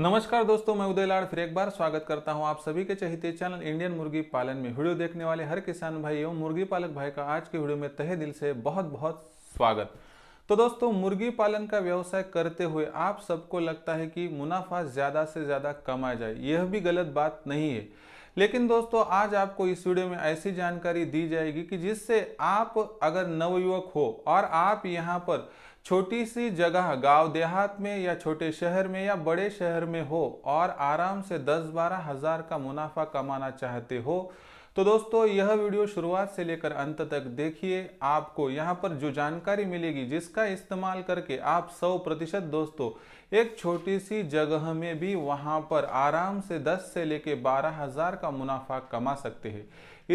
नमस्कार दोस्तों मैं उदय लाड़ फिर एक बार स्वागत करता हूं आप सभी के चाहते चैनल इंडियन मुर्गी पालन में वीडियो देखने वाले हर किसान भाई एवं मुर्गी पालक भाई का आज के वीडियो में तहे दिल से बहुत बहुत स्वागत तो दोस्तों मुर्गी पालन का व्यवसाय करते हुए आप सबको लगता है कि मुनाफा ज़्यादा से ज़्यादा कमाया जाए यह भी गलत बात नहीं है लेकिन दोस्तों आज आपको इस वीडियो में ऐसी जानकारी दी जाएगी कि जिससे आप अगर नवयुवक हो और आप यहाँ पर छोटी सी जगह गांव देहात में या छोटे शहर में या बड़े शहर में हो और आराम से दस बारह हज़ार का मुनाफा कमाना चाहते हो तो दोस्तों यह वीडियो शुरुआत से लेकर अंत तक देखिए आपको यहाँ पर जो जानकारी मिलेगी जिसका इस्तेमाल करके आप सौ प्रतिशत दोस्तों एक छोटी सी जगह में भी वहाँ पर आराम से 10 से लेकर बारह हज़ार का मुनाफा कमा सकते हैं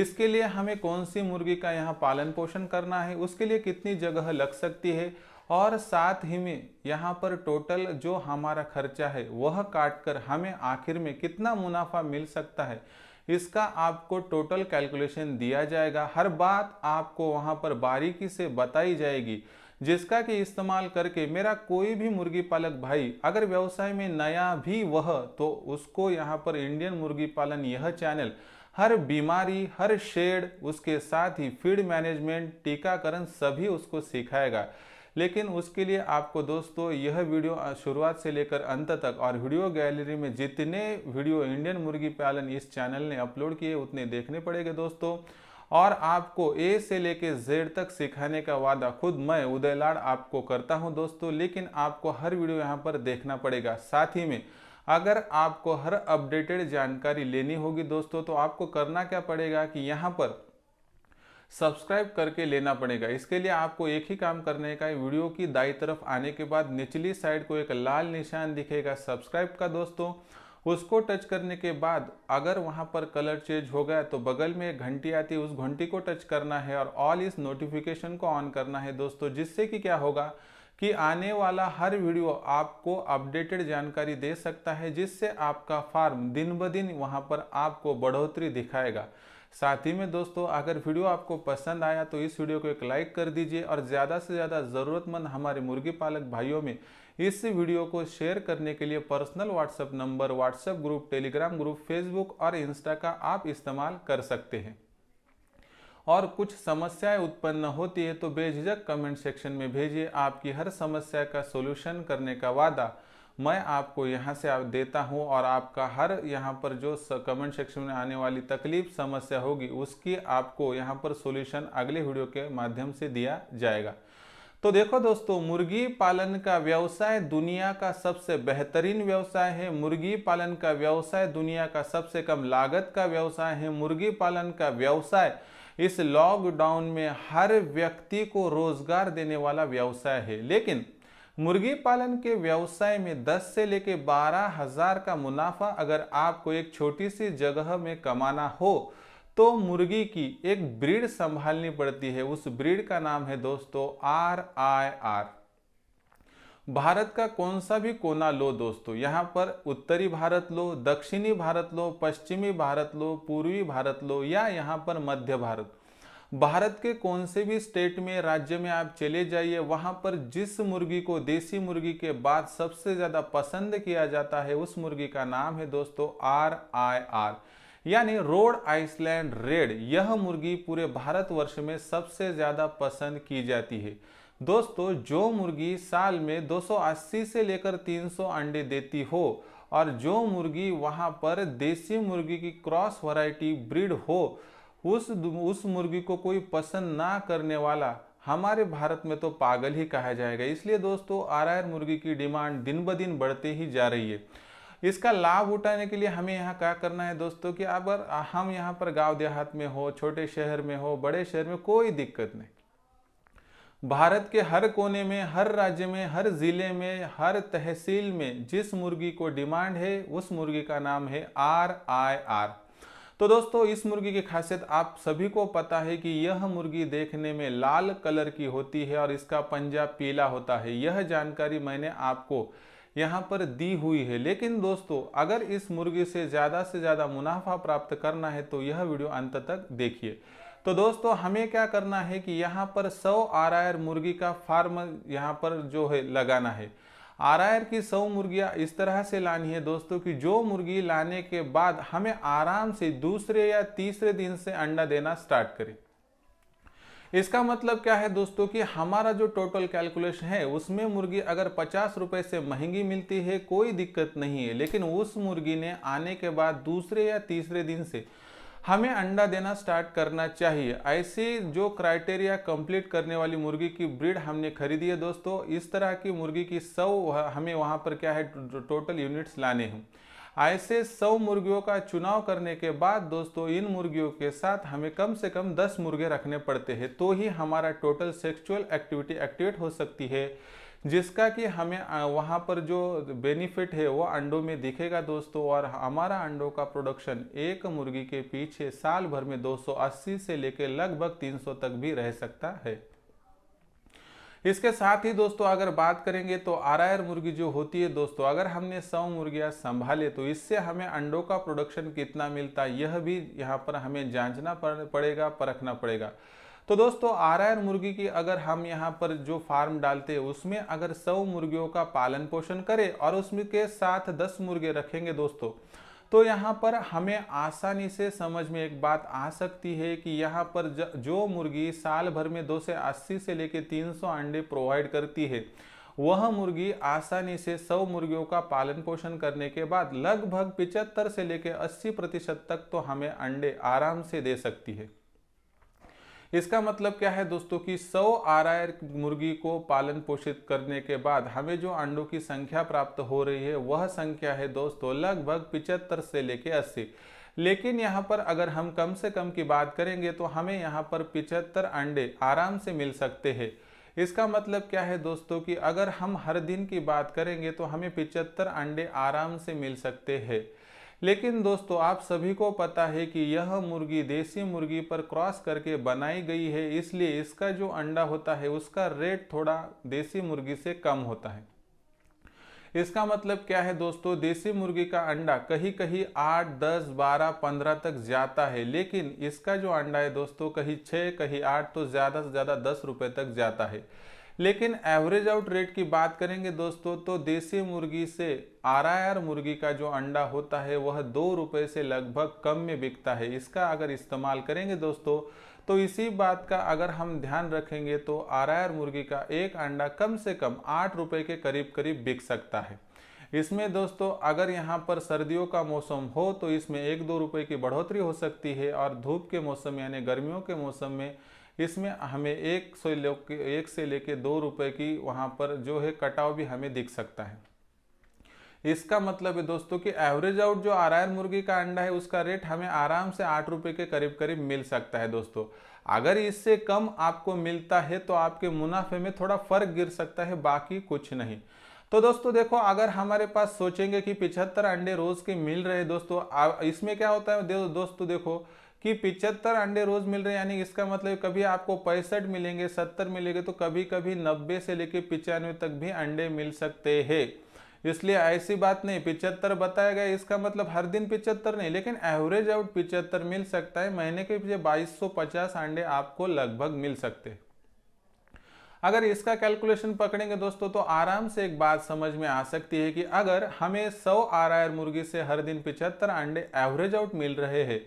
इसके लिए हमें कौन सी मुर्गी का यहाँ पालन पोषण करना है उसके लिए कितनी जगह लग सकती है और साथ ही में यहाँ पर टोटल जो हमारा खर्चा है वह काटकर हमें आखिर में कितना मुनाफा मिल सकता है इसका आपको टोटल कैलकुलेशन दिया जाएगा हर बात आपको वहाँ पर बारीकी से बताई जाएगी जिसका कि इस्तेमाल करके मेरा कोई भी मुर्गी पालक भाई अगर व्यवसाय में नया भी वह तो उसको यहाँ पर इंडियन मुर्गी पालन यह चैनल हर बीमारी हर शेड उसके साथ ही फीड मैनेजमेंट टीकाकरण सभी उसको सिखाएगा लेकिन उसके लिए आपको दोस्तों यह वीडियो शुरुआत से लेकर अंत तक और वीडियो गैलरी में जितने वीडियो इंडियन मुर्गी पालन इस चैनल ने अपलोड किए उतने देखने पड़ेंगे दोस्तों और आपको ए से लेके जेड तक सिखाने का वादा खुद मैं उदय लाड आपको करता हूं दोस्तों लेकिन आपको हर वीडियो यहां पर देखना पड़ेगा साथ ही में अगर आपको हर अपडेटेड जानकारी लेनी होगी दोस्तों तो आपको करना क्या पड़ेगा कि यहाँ पर सब्सक्राइब करके लेना पड़ेगा इसके लिए आपको एक ही काम करने का है वीडियो की दाई तरफ आने के बाद निचली साइड को एक लाल निशान दिखेगा सब्सक्राइब का दोस्तों उसको टच करने के बाद अगर वहाँ पर कलर चेंज हो गया तो बगल में एक घंटी आती है उस घंटी को टच करना है और ऑल इस नोटिफिकेशन को ऑन करना है दोस्तों जिससे कि क्या होगा कि आने वाला हर वीडियो आपको अपडेटेड जानकारी दे सकता है जिससे आपका फार्म दिन ब दिन वहाँ पर आपको बढ़ोतरी दिखाएगा साथ ही में दोस्तों अगर वीडियो आपको पसंद आया तो इस वीडियो को एक लाइक कर दीजिए और ज़्यादा से ज़्यादा ज़रूरतमंद हमारे मुर्गी पालक भाइयों में इस वीडियो को शेयर करने के लिए personal WhatsApp number WhatsApp group Telegram group Facebook और इंस्टा का आप इस्तेमाल कर सकते हैं और कुछ समस्याएं उत्पन्न होती है तो बेझिझक कमेंट सेक्शन में भेजिए आपकी हर समस्या का सोल्यूशन करने का वादा मैं आपको यहाँ से आप देता हूँ और आपका हर यहाँ पर जो कमेंट सेक्शन में आने वाली तकलीफ समस्या होगी उसकी आपको यहाँ पर सोल्यूशन अगले वीडियो के माध्यम से दिया जाएगा तो देखो दोस्तों मुर्गी पालन का व्यवसाय दुनिया का सबसे बेहतरीन व्यवसाय है मुर्गी पालन का व्यवसाय दुनिया का सबसे कम लागत का व्यवसाय है मुर्गी पालन का व्यवसाय इस लॉकडाउन में हर व्यक्ति को रोजगार देने वाला व्यवसाय है लेकिन मुर्गी पालन के व्यवसाय में 10 से लेकर बारह हजार का मुनाफा अगर आपको एक छोटी सी जगह में कमाना हो तो मुर्गी की एक ब्रीड संभालनी पड़ती है उस ब्रीड का नाम है दोस्तों आर आई आर भारत का कौन सा भी कोना लो दोस्तों यहाँ पर उत्तरी भारत लो दक्षिणी भारत लो पश्चिमी भारत लो पूर्वी भारत लो या यहाँ पर मध्य भारत भारत के कौन से भी स्टेट में राज्य में आप चले जाइए वहां पर जिस मुर्गी को देसी मुर्गी के बाद सबसे ज़्यादा पसंद किया जाता है उस मुर्गी का नाम है दोस्तों आर आई आर यानी रोड आइसलैंड रेड यह मुर्गी पूरे भारतवर्ष में सबसे ज़्यादा पसंद की जाती है दोस्तों जो मुर्गी साल में 280 से लेकर 300 अंडे देती हो और जो मुर्गी वहाँ पर देसी मुर्गी की क्रॉस वैरायटी ब्रीड हो उस उस मुर्गी को कोई पसंद ना करने वाला हमारे भारत में तो पागल ही कहा जाएगा इसलिए दोस्तों आर आर मुर्गी की डिमांड दिन ब दिन बढ़ती ही जा रही है इसका लाभ उठाने के लिए हमें यहाँ क्या करना है दोस्तों कि अगर हम यहाँ पर गांव देहात में हो छोटे शहर में हो बड़े शहर में कोई दिक्कत नहीं भारत के हर कोने में हर राज्य में हर ज़िले में हर तहसील में जिस मुर्गी को डिमांड है उस मुर्गी का नाम है आर आई आर तो दोस्तों इस मुर्गी की खासियत आप सभी को पता है कि यह मुर्गी देखने में लाल कलर की होती है और इसका पंजा पीला होता है यह जानकारी मैंने आपको यहाँ पर दी हुई है लेकिन दोस्तों अगर इस मुर्गी से ज़्यादा से ज़्यादा मुनाफा प्राप्त करना है तो यह वीडियो अंत तक देखिए तो दोस्तों हमें क्या करना है कि यहाँ पर सौ आर मुर्गी का फार्म यहाँ पर जो है लगाना है आरआर की सौ मुर्गियाँ इस तरह से लानी है दोस्तों कि जो मुर्गी लाने के बाद हमें आराम से दूसरे या तीसरे दिन से अंडा देना स्टार्ट करें इसका मतलब क्या है दोस्तों कि हमारा जो टोटल कैलकुलेशन है उसमें मुर्गी अगर पचास रुपए से महंगी मिलती है कोई दिक्कत नहीं है लेकिन उस मुर्गी ने आने के बाद दूसरे या तीसरे दिन से हमें अंडा देना स्टार्ट करना चाहिए ऐसे जो क्राइटेरिया कंप्लीट करने वाली मुर्गी की ब्रीड हमने खरीदी है दोस्तों इस तरह की मुर्गी की सौ हमें वहाँ पर क्या है टोटल यूनिट्स लाने हैं ऐसे सौ मुर्गियों का चुनाव करने के बाद दोस्तों इन मुर्गियों के साथ हमें कम से कम दस मुर्गे रखने पड़ते हैं तो ही हमारा टोटल सेक्सुअल एक्टिविटी एक्टिवेट हो सकती है जिसका कि हमें वहाँ पर जो बेनिफिट है वो अंडों में दिखेगा दोस्तों और हमारा अंडों का प्रोडक्शन एक मुर्गी के पीछे साल भर में 280 से लेकर लगभग 300 तक भी रह सकता है इसके साथ ही दोस्तों अगर बात करेंगे तो आर मुर्गी जो होती है दोस्तों अगर हमने सौ मुर्गियां संभाले तो इससे हमें अंडों का प्रोडक्शन कितना मिलता है यह भी यहाँ पर हमें जांचना पड़ेगा परखना पड़ेगा तो दोस्तों आर आर मुर्गी की अगर हम यहाँ पर जो फार्म डालते हैं उसमें अगर सौ मुर्गियों का पालन पोषण करें और उसमें के साथ दस मुर्गे रखेंगे दोस्तों तो यहाँ पर हमें आसानी से समझ में एक बात आ सकती है कि यहाँ पर जो मुर्गी साल भर में दो से अस्सी से लेकर तीन सौ अंडे प्रोवाइड करती है वह मुर्गी आसानी से सौ मुर्गियों का पालन पोषण करने के बाद लगभग पिचहत्तर से लेकर अस्सी प्रतिशत तक तो हमें अंडे आराम से दे सकती है इसका मतलब क्या है दोस्तों कि 100 आर मुर्गी को पालन पोषित करने के बाद हमें जो अंडों की संख्या प्राप्त हो रही है वह संख्या है दोस्तों लगभग पिचहत्तर से लेके अस्सी लेकिन यहाँ पर अगर हम कम से कम की बात करेंगे तो हमें यहाँ पर पिचहत्तर अंडे आराम से मिल सकते हैं इसका मतलब क्या है दोस्तों कि अगर हम हर दिन की बात करेंगे तो हमें पिचहत्तर अंडे आराम से मिल सकते हैं लेकिन दोस्तों आप सभी को पता है कि यह मुर्गी देसी मुर्गी पर क्रॉस करके बनाई गई है इसलिए इसका जो अंडा होता है उसका रेट थोड़ा देसी मुर्गी से कम होता है इसका मतलब क्या है दोस्तों देसी मुर्गी का अंडा कहीं कहीं आठ दस बारह पंद्रह तक जाता है लेकिन इसका जो अंडा है दोस्तों कहीं छः कहीं आठ तो ज़्यादा से ज़्यादा दस रुपये तक जाता है लेकिन एवरेज आउट रेट की बात करेंगे दोस्तों तो देसी मुर्गी से आर मुर्गी का जो अंडा होता है वह दो रुपये से लगभग कम में बिकता है इसका अगर इस्तेमाल करेंगे दोस्तों तो इसी बात का अगर हम ध्यान रखेंगे तो आर मुर्गी का एक अंडा कम से कम आठ रुपये के करीब करीब बिक सकता है इसमें दोस्तों अगर यहाँ पर सर्दियों का मौसम हो तो इसमें एक दो रुपये की बढ़ोतरी हो सकती है और धूप के मौसम यानी गर्मियों के मौसम में इसमें हमें एक सौ एक से लेके दो रुपए की वहां पर जो है कटाव भी हमें दिख सकता है इसका मतलब है दोस्तों कि एवरेज आउट जो आर आर मुर्गी का अंडा है उसका रेट हमें आराम से आठ रुपए के करीब करीब मिल सकता है दोस्तों अगर इससे कम आपको मिलता है तो आपके मुनाफे में थोड़ा फर्क गिर सकता है बाकी कुछ नहीं तो दोस्तों देखो अगर हमारे पास सोचेंगे कि पिछहत्तर अंडे रोज के मिल रहे दोस्तों इसमें क्या होता है दोस्तों देखो कि पिचहत्तर अंडे रोज मिल रहे हैं यानी इसका मतलब कभी आपको पैंसठ मिलेंगे सत्तर मिलेंगे तो कभी कभी नब्बे से लेकर पिचानवे तक भी अंडे मिल सकते हैं इसलिए ऐसी बात नहीं पिचहत्तर बताया गया इसका मतलब हर दिन पिचहत्तर नहीं लेकिन एवरेज आउट पिचहत्तर मिल सकता है महीने के पीछे 2250 अंडे आपको लगभग मिल सकते हैं अगर इसका कैलकुलेशन पकड़ेंगे दोस्तों तो आराम से एक बात समझ में आ सकती है कि अगर हमें 100 आर मुर्गी से हर दिन पिचहत्तर अंडे एवरेज आउट मिल रहे हैं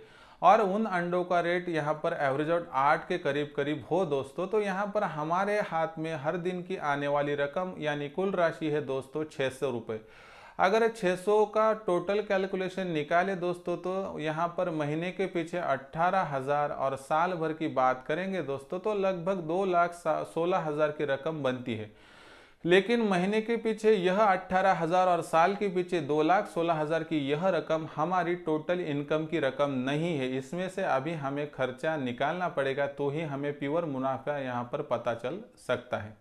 और उन अंडों का रेट यहाँ पर एवरेज आउट आठ के करीब करीब हो दोस्तों तो यहाँ पर हमारे हाथ में हर दिन की आने वाली रकम यानी कुल राशि है दोस्तों छः सौ रुपये अगर 600 का टोटल कैलकुलेशन निकाले दोस्तों तो यहाँ पर महीने के पीछे अट्ठारह हज़ार और साल भर की बात करेंगे दोस्तों तो लगभग दो लाख सोलह हज़ार की रकम बनती है लेकिन महीने के पीछे यह अट्ठारह हजार और साल के पीछे दो लाख सोलह हजार की यह रकम हमारी टोटल इनकम की रकम नहीं है इसमें से अभी हमें खर्चा निकालना पड़ेगा तो ही हमें प्योर मुनाफा यहाँ पर पता चल सकता है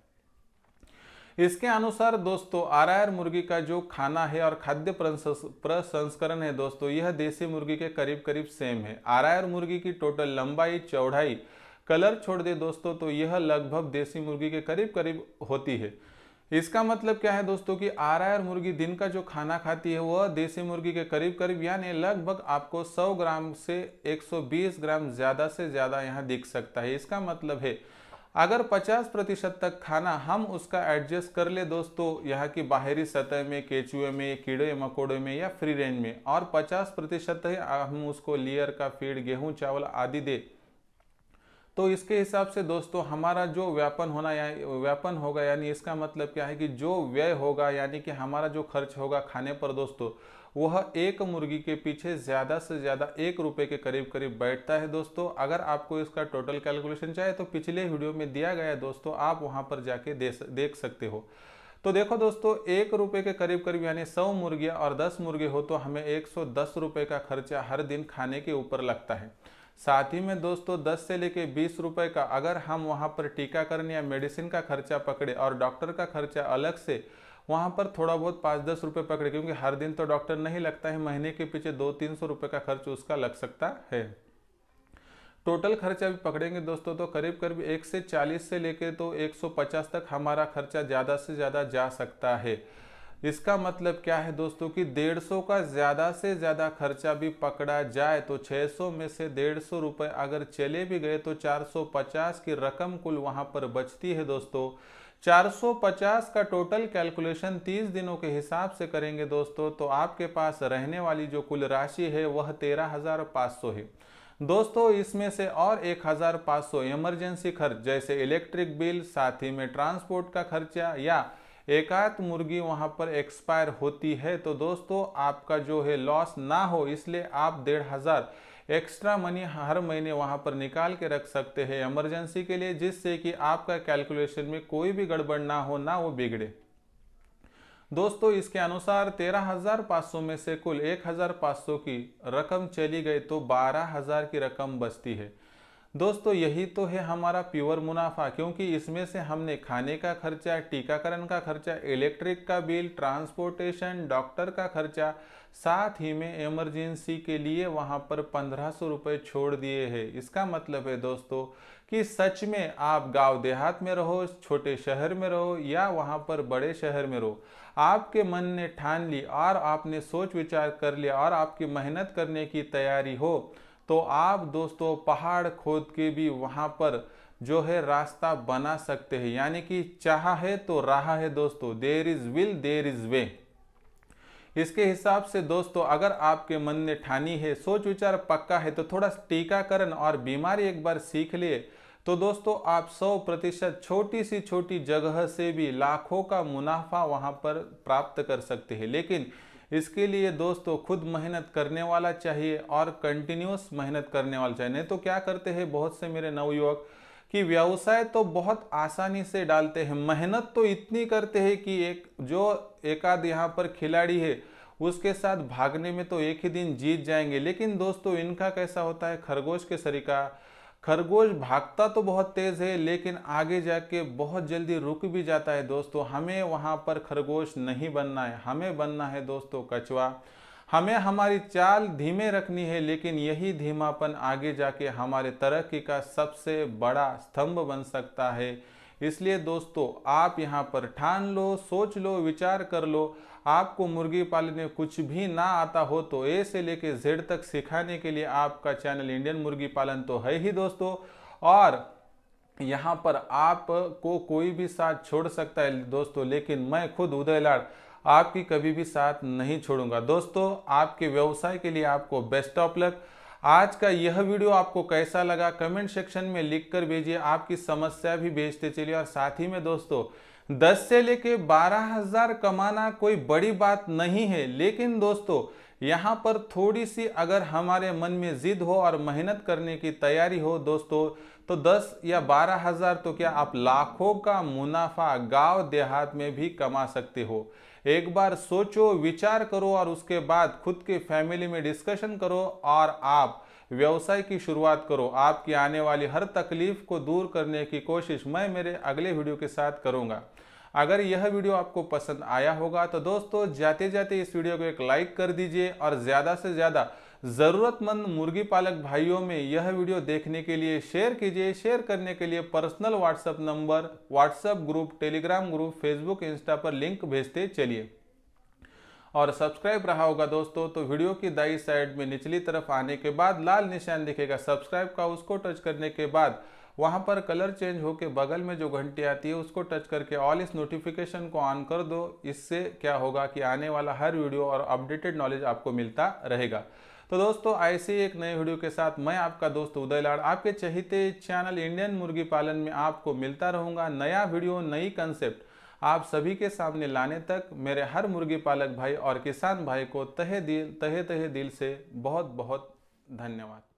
इसके अनुसार दोस्तों आर मुर्गी का जो खाना है और खाद्य प्रसंस्करण है दोस्तों यह देसी मुर्गी के करीब करीब सेम है आर मुर्गी की टोटल लंबाई चौड़ाई कलर छोड़ दे दोस्तों तो यह लगभग देसी मुर्गी के करीब करीब होती है इसका मतलब क्या है दोस्तों कि आर आर मुर्गी दिन का जो खाना खाती है वह देसी मुर्गी के करीब करीब यानी लगभग आपको 100 ग्राम से 120 ग्राम ज़्यादा से ज़्यादा यहाँ दिख सकता है इसका मतलब है अगर 50 प्रतिशत तक खाना हम उसका एडजस्ट कर ले दोस्तों यहाँ की बाहरी सतह में केचुए में कीड़े मकोड़े में या फ्री रेंज में और 50 प्रतिशत हम उसको लेयर का फीड गेहूं चावल आदि दे तो इसके हिसाब से दोस्तों हमारा जो व्यापन होना या व्यापन होगा यानी इसका मतलब क्या है कि जो व्यय होगा यानी कि हमारा जो खर्च होगा खाने पर दोस्तों वह एक मुर्गी के पीछे ज़्यादा से ज़्यादा एक रुपये के करीब करीब बैठता है दोस्तों अगर आपको इसका टोटल कैलकुलेशन चाहिए तो पिछले वीडियो में दिया गया है दोस्तों आप वहाँ पर जाके देख सकते हो तो देखो दोस्तों एक रुपये के करीब करीब यानी सौ मुर्गियाँ और दस मुर्गे हो तो हमें एक सौ दस रुपये का खर्चा हर दिन खाने के ऊपर लगता है साथ ही में दोस्तों 10 से लेके 20 रुपए का अगर हम वहाँ पर टीकाकरण या मेडिसिन का खर्चा पकड़े और डॉक्टर का खर्चा अलग से वहाँ पर थोड़ा बहुत पाँच दस रुपये पकड़े क्योंकि हर दिन तो डॉक्टर नहीं लगता है महीने के पीछे दो तीन सौ रुपये का खर्च उसका लग सकता है टोटल खर्चा भी पकड़ेंगे दोस्तों तो करीब करीब एक से चालीस से लेकर तो एक सौ पचास तक हमारा खर्चा ज़्यादा से ज़्यादा जा सकता है इसका मतलब क्या है दोस्तों कि 150 का ज़्यादा से ज़्यादा खर्चा भी पकड़ा जाए तो 600 में से डेढ़ सौ रुपये अगर चले भी गए तो 450 की रकम कुल वहाँ पर बचती है दोस्तों 450 का टोटल कैलकुलेशन 30 दिनों के हिसाब से करेंगे दोस्तों तो आपके पास रहने वाली जो कुल राशि है वह तेरह हज़ार पाँच सौ है दोस्तों इसमें से और एक हज़ार पाँच सौ इमरजेंसी खर्च जैसे इलेक्ट्रिक बिल साथ ही में ट्रांसपोर्ट का खर्चा या एकात मुर्गी वहाँ पर एक्सपायर होती है तो दोस्तों आपका जो है लॉस ना हो इसलिए आप डेढ़ हज़ार एक्स्ट्रा मनी हर महीने वहाँ पर निकाल के रख सकते हैं इमरजेंसी के लिए जिससे कि आपका कैलकुलेशन में कोई भी गड़बड़ ना हो ना वो बिगड़े दोस्तों इसके अनुसार तेरह हजार पाँच सौ में से कुल एक हजार पाँच सौ की रकम चली गई तो बारह हजार की रकम बचती है दोस्तों यही तो है हमारा प्योर मुनाफा क्योंकि इसमें से हमने खाने का खर्चा टीकाकरण का खर्चा इलेक्ट्रिक का बिल ट्रांसपोर्टेशन डॉक्टर का खर्चा साथ ही में इमरजेंसी के लिए वहाँ पर पंद्रह सौ रुपये छोड़ दिए हैं इसका मतलब है दोस्तों कि सच में आप गांव देहात में रहो छोटे शहर में रहो या वहाँ पर बड़े शहर में रहो आपके मन ने ठान ली और आपने सोच विचार कर लिया और आपकी मेहनत करने की तैयारी हो तो आप दोस्तों पहाड़ खोद के भी वहाँ पर जो है रास्ता बना सकते हैं यानी कि चाह है तो राह है दोस्तों there is will there is way इसके हिसाब से दोस्तों अगर आपके मन ने ठानी है सोच विचार पक्का है तो थोड़ा टीकाकरण और बीमारी एक बार सीख लिए तो दोस्तों आप 100 प्रतिशत छोटी सी छोटी जगह से भी लाखों का मुनाफा वहां पर प्राप्त कर सकते हैं लेकिन इसके लिए दोस्तों खुद मेहनत करने वाला चाहिए और कंटिन्यूस मेहनत करने वाला चाहिए नहीं तो क्या करते हैं बहुत से मेरे नवयुवक कि व्यवसाय तो बहुत आसानी से डालते हैं मेहनत तो इतनी करते हैं कि एक जो एकाध यहाँ पर खिलाड़ी है उसके साथ भागने में तो एक ही दिन जीत जाएंगे लेकिन दोस्तों इनका कैसा होता है खरगोश के सरीका खरगोश भागता तो बहुत तेज़ है लेकिन आगे जाके बहुत जल्दी रुक भी जाता है दोस्तों हमें वहाँ पर खरगोश नहीं बनना है हमें बनना है दोस्तों कछुआ हमें हमारी चाल धीमे रखनी है लेकिन यही धीमापन आगे जाके हमारे तरक्की का सबसे बड़ा स्तंभ बन सकता है इसलिए दोस्तों आप यहाँ पर ठान लो सोच लो विचार कर लो आपको मुर्गी पालने कुछ भी ना आता हो तो ए से लेके जेड तक सिखाने के लिए आपका चैनल इंडियन मुर्गी पालन तो है ही दोस्तों और यहाँ पर आप को कोई भी साथ छोड़ सकता है दोस्तों लेकिन मैं खुद उदय लाड़ आपकी कभी भी साथ नहीं छोड़ूंगा दोस्तों आपके व्यवसाय के लिए आपको बेस्ट ऑफ लक आज का यह वीडियो आपको कैसा लगा कमेंट सेक्शन में लिख कर भेजिए आपकी समस्या भी भेजते चलिए और साथ ही में दोस्तों दस से लेके बारह हजार कमाना कोई बड़ी बात नहीं है लेकिन दोस्तों यहाँ पर थोड़ी सी अगर हमारे मन में जिद हो और मेहनत करने की तैयारी हो दोस्तों तो दस या बारह हजार तो क्या आप लाखों का मुनाफा गांव देहात में भी कमा सकते हो एक बार सोचो विचार करो और उसके बाद खुद के फैमिली में डिस्कशन करो और आप व्यवसाय की शुरुआत करो आपकी आने वाली हर तकलीफ को दूर करने की कोशिश मैं मेरे अगले वीडियो के साथ करूँगा अगर यह वीडियो आपको पसंद आया होगा तो दोस्तों जाते जाते इस वीडियो को एक लाइक कर दीजिए और ज़्यादा से ज़्यादा ज़रूरतमंद मुर्गी पालक भाइयों में यह वीडियो देखने के लिए शेयर कीजिए शेयर करने के लिए personal WhatsApp number WhatsApp group Telegram group Facebook Insta पर लिंक भेजते चलिए और सब्सक्राइब रहा होगा दोस्तों तो वीडियो की दाई साइड में निचली तरफ आने के बाद लाल निशान दिखेगा सब्सक्राइब का उसको टच करने के बाद वहाँ पर कलर चेंज होकर बगल में जो घंटी आती है उसको टच करके ऑल इस नोटिफिकेशन को ऑन कर दो इससे क्या होगा कि आने वाला हर वीडियो और अपडेटेड नॉलेज आपको मिलता रहेगा तो दोस्तों ऐसे एक नए वीडियो के साथ मैं आपका दोस्त उदय लाड़ आपके चहिते चैनल इंडियन मुर्गी पालन में आपको मिलता रहूंगा नया वीडियो नई कंसेप्ट आप सभी के सामने लाने तक मेरे हर मुर्गी पालक भाई और किसान भाई को तहे दिल तहे तहे दिल से बहुत बहुत धन्यवाद